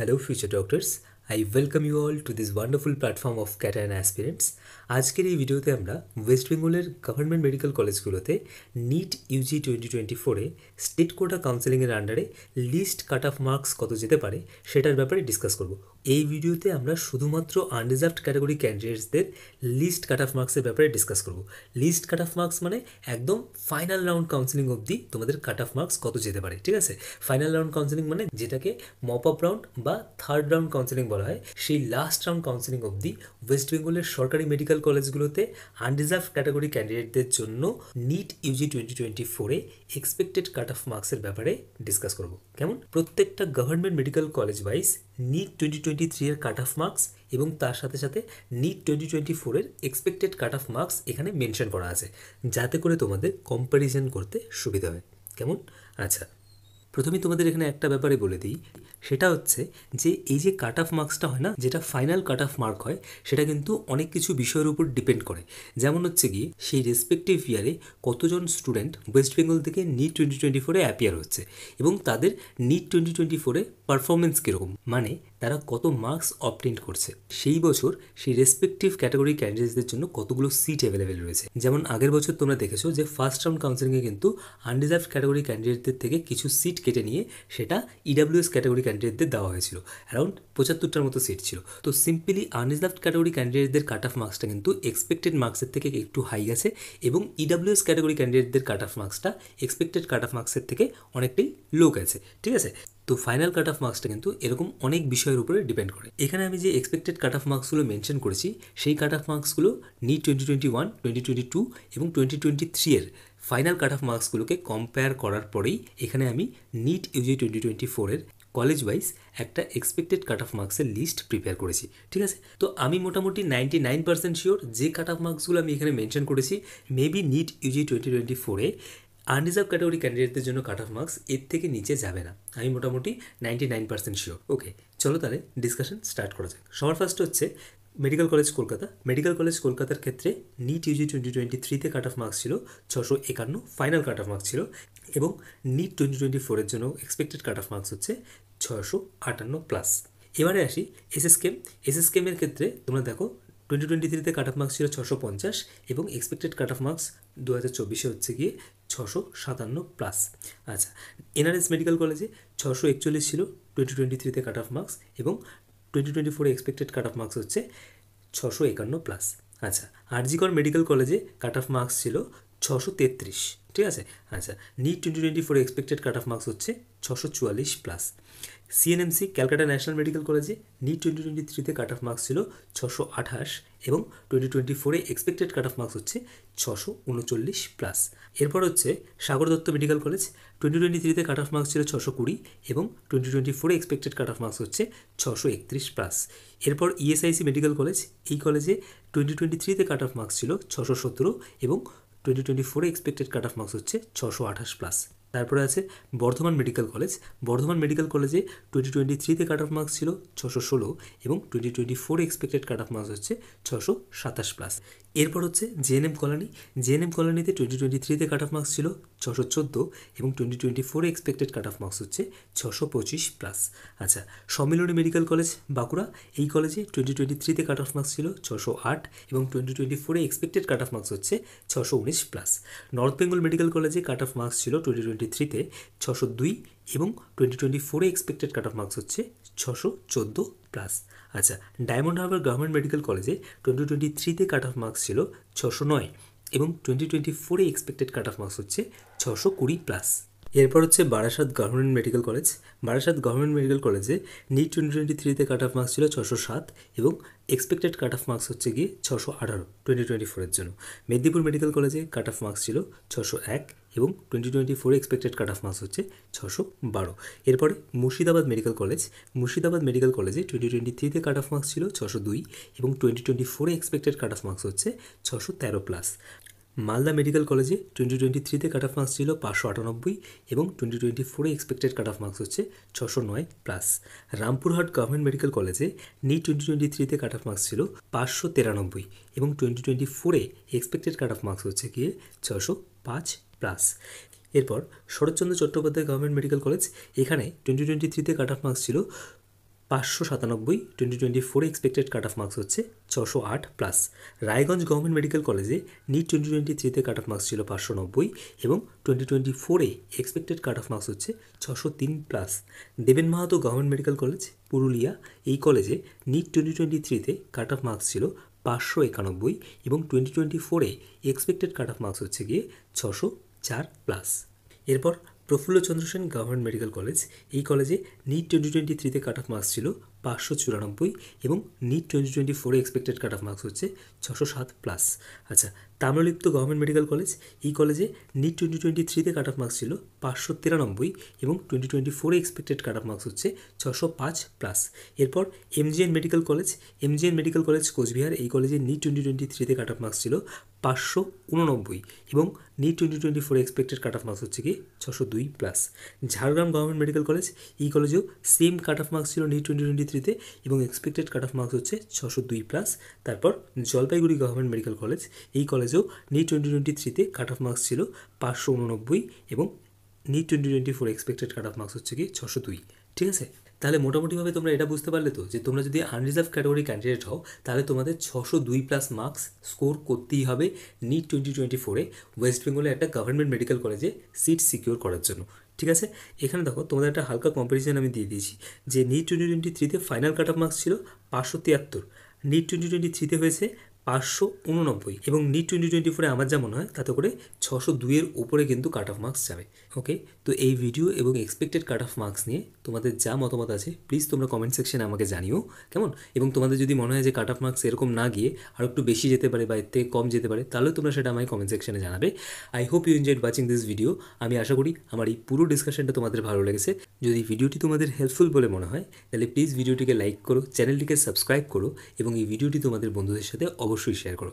hello future doctors I welcome you all to this wonderful platform of Cation aspirants আজকের এই ভিডিওতে আমরা West বেঙ্গলের গভর্নমেন্ট মেডিকেল কলেজগুলোতে নিট ইউজি টোয়েন্টি টোয়েন্টি ফোরে স্টেট কোটা কাউন্সেলিংয়ের আন্ডারে লিস্ট কাট অফ মার্কস কত যেতে পারে সেটার ব্যাপারে ডিসকাস করবো এই ভিডিওতে আমরা শুধুমাত্র আনরিজার্ভড ক্যাটাগরি ক্যান্ডিডেটসদের লিস্ট কাট অফ মার্কসের ব্যাপারে ডিসকাস করব লিস্ট কাট অফ মার্কস মানে একদম ফাইনাল রাউন্ড কাউন্সিলিং অবধি তোমাদের কাট অফ মার্কস কত যেতে পারে ঠিক আছে ফাইনাল রাউন্ড কাউন্সিলিং মানে যেটাকে মপ আপ রাউন্ড বা থার্ড রাউন্ড কাউন্সিলিং বলা হয় সেই লাস্ট রাউন্ড কাউন্সিলিং অবধি ওয়েস্ট বেঙ্গলের সরকারি মেডিকেল কলেজগুলোতে আনরিজার্ভ ক্যাটাগরি ক্যান্ডিডেটদের জন্য নিট ইউজি টোয়েন্টি টোয়েন্টি ফোরে এক্সপেক্টেড কাট অফ মার্কসের ব্যাপারে ডিসকাস করব কেমন প্রত্যেকটা government medical college wise NEET twenty twenty three এর কাট অফ মার্কস এবং তার সাথে সাথে নিট টোয়েন্টি টোয়েন্টি ফোরের এক্সপেক্টেড কাট অফ মার্কস এখানে মেনশন করা আছে যাতে করে তোমাদের কম্প্যারিজন করতে সুবিধা হয় কেমন আচ্ছা প্রথমে তোমাদের এখানে একটা ব্যাপারে বলে দিই সেটা হচ্ছে যে এই যে কাট অফ মার্কসটা হয় না যেটা ফাইনাল কাট অফ মার্ক হয় সেটা কিন্তু অনেক কিছু বিষয়ের উপর ডিপেন্ড করে যেমন হচ্ছে গিয়ে সেই রেসপেক্টিভ ইয়ারে কতজন স্টুডেন্ট ওয়েস্ট বেঙ্গল থেকে নিট টোয়েন্টি টোয়েন্টি ফোরে অ্যাপিয়ার হচ্ছে এবং তাদের নিট টোয়েন্টি টোয়েন্টি ফোরে পারফরমেন্স কীরকম মানে তারা কত মার্কস অপটেন্ট করছে সেই বছর সেই রেসপেক্টিভ ক্যাটাগরি ক্যান্ডিডেটদের জন্য কতগুলো সিট অ্যাভেলেবেল রয়েছে যেমন আগের বছর তোমরা দেখেছো যে ফার্স্ট রাউন্ড কাউন্সিলিংয়ে কিন্তু আনরিজার্ভ ক্যাটাগরি ক্যান্ডিডেটদের থেকে কিছু সিট কেটে নিয়ে সেটা ইডাব্লিউএস ক্যাটাগরি ক্যান্ডিডেটদের দেওয়া হয়েছিল অ্যারাউন্ড পঁচাত্তরটার মতো সিট ছিল তো সিম্পলি আনরিজার্ভ ক্যাটাগরি ক্যান্ডিডেটদের কাট অফ মার্কসটা কিন্তু এক্সপেক্টেড মার্কসের থেকে একটু হাই আছে এবং ইডাব্লিউএস ক্যাটাগরি ক্যান্ডিডেটদের কাট অফ মার্কসটা এক্সপেক্টেড কাট অফ মার্কসের থেকে অনেকটাই লো গেছে ঠিক আছে তো ফাইনাল কাট অফ মার্কসটা কিন্তু এরকম অনেক বিষয়ের উপরে ডিপেন্ড করে এখানে আমি যে এক্সপেক্টেড কাট অফ মার্কসগুলো মেনশন করেছি সেই কাট অফ মার্কসগুলো NEET twenty twenty one twenty twenty two এবং টোয়েন্টি টোয়েন্টি থ্রি এর ফাইনাল কাট অফ মার্কসগুলোকে কম্পেয়ার করার পরেই এখানে আমি নিট ইউজি টোয়েন্টি টোয়েন্টি ফোরের কলেজ ওয়াইজ একটা এক্সপেক্টেড কাট অফ মার্কসের লিস্ট প্রিপেয়ার করেছি ঠিক আছে তো আমি মোটামুটি নাইনটি নাইন পার্সেন্ট শিওর যে কাট অফ মার্কসগুলো আমি এখানে মেনশন করেছি maybe NEET UG twenty twenty ফোরে আনরিজার্ভ ক্যাটাগরি ক্যান্ডিডেটদের জন্য কাট অফ মার্কস এর থেকে নিচে যাবে না আমি মোটামুটি ninety nine percent sure okay চলো তাহলে ডিসকাশন স্টার্ট করা যাক সবার ফার্স্ট হচ্ছে Medical College Kolkata Medical College কলকাতার ক্ষেত্রে নিট ইউজি টোয়েন্টি টোয়েন্টি থ্রিতে কাট অফ মার্কস ছিল ছশো একান্ন ফাইনাল কাট অফ মার্কস ছিল এবং নিট টোয়েন্টি টোয়েন্টি ফোরের জন্য এক্সপেক্টেড কাট অফ মার্কস হচ্ছে ছশো আটান্ন প্লাস এবারে আসি এসএসকেম এসএসকেমের ক্ষেত্রে তোমরা দেখো টোয়েন্টি টোয়েন্টি থ্রিতে কাট অফ মার্কস ছিল ছশো পঞ্চাশ এবং এক্সপেক্টেড কাট অফ মার্কস দু হাজার চব্বিশে হচ্ছে গিয়ে ছশো সাতান্ন প্লাস আচ্ছা এনআরএস মেডিকেল কলেজে ছশো একচল্লিশ ছিল টোয়েন্টি টোয়েন্টি থ্রিতে কাট অফ মার্কস এবং টোয়েন্টি টোয়েন্টি ফোরে এক্সপেক্টেড কাট অফ মার্কস হচ্ছে ছশো একান্ন প্লাস আচ্ছা আরজিকর মেডিকেল কলেজে কাট অফ মার্কস ছিল ছশো তেত্রিশ ঠিক আছে আচ্ছা NEET twenty twenty four expected cut off marks হচ্ছে ছশো চুয়াল্লিশ plus CNMC Calcutta National Medical কলেজে নিট টোয়েন্টি টোয়েন্টি থ্রিতে কাট অফ মার্কস ছিল ছশো আঠাশ এবং টোয়েন্টি টোয়েন্টি ফোরে এক্সপেক্টেড কাট অফ মার্কস হচ্ছে ছশো উনচল্লিশ প্লাস এরপর হচ্ছে Sagar Dutta Medical College twenty twenty থ্রিতে কাট অফ মার্কস ছিল ছশো কুড়ি এবং টোয়েন্টি টোয়েন্টি ফোরে এক্সপেক্টেড কাট অফ মার্কস হচ্ছে ছশো একত্রিশ প্লাস এরপর ইএসআইসি মেডিকেল কলেজ এই কলেজে টোয়েন্টি টোয়েন্টি থ্রিতে কাট অফ মার্কস ছিল ছশো সতেরো এবং টোয়েন্টি টোয়েন্টি ফোরে এক্সপেক্টেড কাট অফ মার্কস হচ্ছে ছশো আঠাশ প্লাস তারপরে আছে Bardhaman Medical College Bardhaman Medical কলেজে টোয়েন্টি টোয়েন্টি থ্রিতে কাট অফ মার্কস ছিল ছশো ষোলো এবং টোয়েন্টি টোয়েন্টি ফোরে এক্সপেক্টেড কাট অফ মার্কস হচ্ছে ছশো সাতাশ প্লাস এরপর হচ্ছে জেএনএম কলোনি জেএনএম কলোনিতে টোয়েন্টি টোয়েন্টি থ্রিতে কাট অফ মার্কস ছিল ছশো চোদ্দো এবং টোয়েন্টি টোয়েন্টি ফোরে এক্সপেক্টেড কাট অফ মার্কস হচ্ছে ছশো পঁচিশ প্লাস আচ্ছা সম্মিলনী মেডিকেল কলেজ বাঁকুড়া এই কলেজে টোয়েন্টি টোয়েন্টি থ্রিতে কাট অফ মার্কস ছিল ছশো আট এবং টোয়েন্টি টোয়েন্টি ফোরে এক্সপেক্টেড কাট অফ মার্কস হচ্ছে ছশো উনিশ প্লাস নর্থ বেঙ্গল মেডিকেল কলেজে কাট অফ মার্কস ছিল টোয়েন্টি টোয়েন্টি থ্রিতে ছশো দুই এবং টোয়েন্টি টোয়েন্টি ফোরে এক্সপেক্টেড কাট অফ মার্কস হচ্ছে ছশো চোদ্দো প্লাস আচ্ছা ডায়মন্ড হারবার গভর্নমেন্ট মেডিকেল কলেজে টোয়েন্টি টোয়েন্টি থ্রিতে কাট অফ মার্কস ছিল ছশো নয় এবং টোয়েন্টি টোয়েন্টি ফোরে এক্সপেক্টেড কাট অফ মার্কস হচ্ছে ছশো কুড়ি প্লাস এরপর হচ্ছে Barasat Government medical College Barasat Government medical কলেজে নিট টোয়েন্টি টোয়েন্টি থ্রিতে কাট অফ মার্কস ছিল ছশো সাত এবং এক্সপেক্টেড কাট অফ মার্কস হচ্ছে গিয়ে ছশো আঠারো টোয়েন্টি টোয়েন্টি ফোরের জন্য মেদিনীপুর মেডিকেল কলেজে কাট অফ মার্কস ছিল ছশো এক এবং টোয়েন্টি টোয়েন্টি ফোরে এক্সপেক্টেড কাট অফ মার্কস হচ্ছে ছশো বারো এরপরে Murshidabad Medical College Murshidabad Medical কলেজে টোয়েন্টি টোয়েন্টি থ্রিতে কাট অফ মার্কস ছিল ছশো দুই এবং টোয়েন্টি টোয়েন্টি ফোরে এক্সপেক্টেড কাট অফ মার্কস হচ্ছে ছশো তেরো প্লাস মালদা মেডিকেল কলেজে টোয়েন্টি টোয়েন্টি থ্রিতে কাট অফ মার্কস ছিল পাঁচশো আটানব্বই এবং টোয়েন্টি টোয়েন্টি ফোরে এক্সপেক্টেড কাট অফ মার্কস হচ্ছে ছশো নয় প্লাস রামপুরহাট গভর্নমেন্ট মেডিকেল কলেজে নিট টোয়েন্টি টোয়েন্টি থ্রিতে কাট অফ মার্কস ছিল পাঁচশো তেরানব্বই এবং টোয়েন্টি টোয়েন্টি ফোরে এক্সপেক্টেড কাট অফ মার্কস হচ্ছে গিয়ে ছশো পাঁচ প্লাস এরপর Saratchandra Chattopadhyay Government medical College এখানে টোয়েন্টি টোয়েন্টি থ্রিতে কাট অফ মার্কস ছিল পাঁচশো সাতানব্বই টোয়েন্টি টোয়েন্টি ফোরে এক্সপেক্টেড কাট অফ মার্কস হচ্ছে ছশো আট প্লাস রায়গঞ্জ গভর্নমেন্ট মেডিকেল কলেজে নিট টোয়েন্টি টোয়েন্টি থ্রিতে কাট অফ মার্কস ছিল পাঁচশো নব্বই এবং টোয়েন্টি টোয়েন্টি ফোরে এক্সপেক্টেড কাট অফ মার্কস হচ্ছে ছশো তিন plus Deben Mahato Government medical College Purulia এই কলেজে নিট টোয়েন্টি টোয়েন্টি থ্রিতে কাট অফ মার্কস ছিল পাঁচশো একানব্বই এবং টোয়েন্টি টোয়েন্টি ফোরে এক্সপেক্টেড কাট অফ মার্কস হচ্ছে গিয়ে ছশো চার প্লাস এরপর Prafulla Chandra Sen Government medical College এই কলেজে নিট টোয়েন্টি টোয়েন্টি থ্রিতে কাট অফ মার্কস ছিল পাঁচশো চুরানব্বই এবং নিট টোয়েন্টি টোয়েন্টি ফোরে এক্সপেক্টেড কাট অফ মার্কস হচ্ছে ছশো সাত প্লাস আচ্ছা তাম্রলিপ্ত গভর্নমেন্ট মেডিকেল কলেজ এই কলেজে নিট টোয়েন্টি টোয়েন্টি থ্রিতে কাট অফ মার্কস ছিল পাঁচশো তিরানব্বই এবং টোয়েন্টি টোয়েন্টি ফোরে এক্সপেক্টেড কাট অফ মার্কস হচ্ছে ছশো পাঁচ প্লাস এরপর MGN Medical College MGN Medical College Coochbehar এই কলেজে নিট টোয়েন্টি টোয়েন্টি থ্রিতে কাট অফ মার্কস ছিল পাঁচশো উননব্বই এবং নিট টোয়েন্টি টোয়েন্টি ফোরে এক্সপেক্টেড কাট অফ মার্কস হচ্ছে কি ছশো দুই plus Jhargram Government medical College এই কলেজেও সেম কাট অফ মার্কস ছিল নিট টোয়েন্টি টোয়েন্টি থ্রিতে এবং এক্সপেক্টেড কাট অফ মার্কস হচ্ছে ছশো দুই প্লাস তারপর জলপাইগুড়ি গভর্নমেন্ট মেডিকেল কলেজ এই কলেজেও নিট টোয়েন্টি টোয়েন্টি থ্রিতে কাট অফ মার্কস ছিল পাঁচশো উননব্বই এবং NEET twenty twenty four expected cut off marks হচ্ছে কি ছশো দুই ঠিক আছে তাহলে মোটামুটিভাবে তোমরা এটা বুঝতে পারলে তো যে তোমরা যদি আনরিজার্ভ ক্যাটাগরি ক্যান্ডিডেট হও তাহলে তোমাদের ছশো দুই প্লাস মার্কস স্কোর করতেই হবে নিট টোয়েন্টি টোয়েন্টি ফোরে ওয়েস্ট বেঙ্গলে একটা গভর্নমেন্ট মেডিকেল কলেজে সিট সিকিওর করার জন্য ঠিক আছে এখানে দেখো তোমাদের একটা হালকা কম্পারিজন আমি দিয়ে দিয়েছি যে নিট টোয়েন্টি টোয়েন্টি থ্রিতে ফাইনাল কাট অফ মার্কস ছিল পাঁচশো তিয়াত্তর নিট টোয়েন্টি টোয়েন্টি থ্রিতে হয়েছে পাঁচশো উননব্বই এবং নিট টোয়েন্টি টোয়েন্টি ফোরে আমার যেমন হয় তাতে করে ছশো দুইয়ের ওপরে কিন্তু কাট অফ মার্কস যাবে ওকে তো এই ভিডিও এবং এক্সপেক্টেড কাট অফ মার্কস নিয়ে তোমাদের যা মতামত আছে প্লিজ তোমরা কমেন্ট সেকশানে আমাকে জানিও কেমন এবং তোমাদের যদি মনে হয় যে কাট অফ মার্কস এরকম না গিয়ে আরও একটু বেশি যেতে পারে বা এর থেকে কম যেতে পারে তাহলেও তোমরা সেটা আমায় কমেন্ট সেকশনে জানাবে I hope you enjoyed watching this video আমি আশা করি আমার এই পুরো ডিসকাশনটা তোমাদের ভালো লেগেছে যদি ভিডিওটি তোমাদের হেল্পফুল বলে মনে হয় তাহলে প্লিজ ভিডিওটিকে লাইক করো চ্যানেলটিকে সাবস্ক্রাইব করো এবং এই ভিডিওটি তোমাদের বন্ধুদের সাথে অবশ্যই শেয়ার করো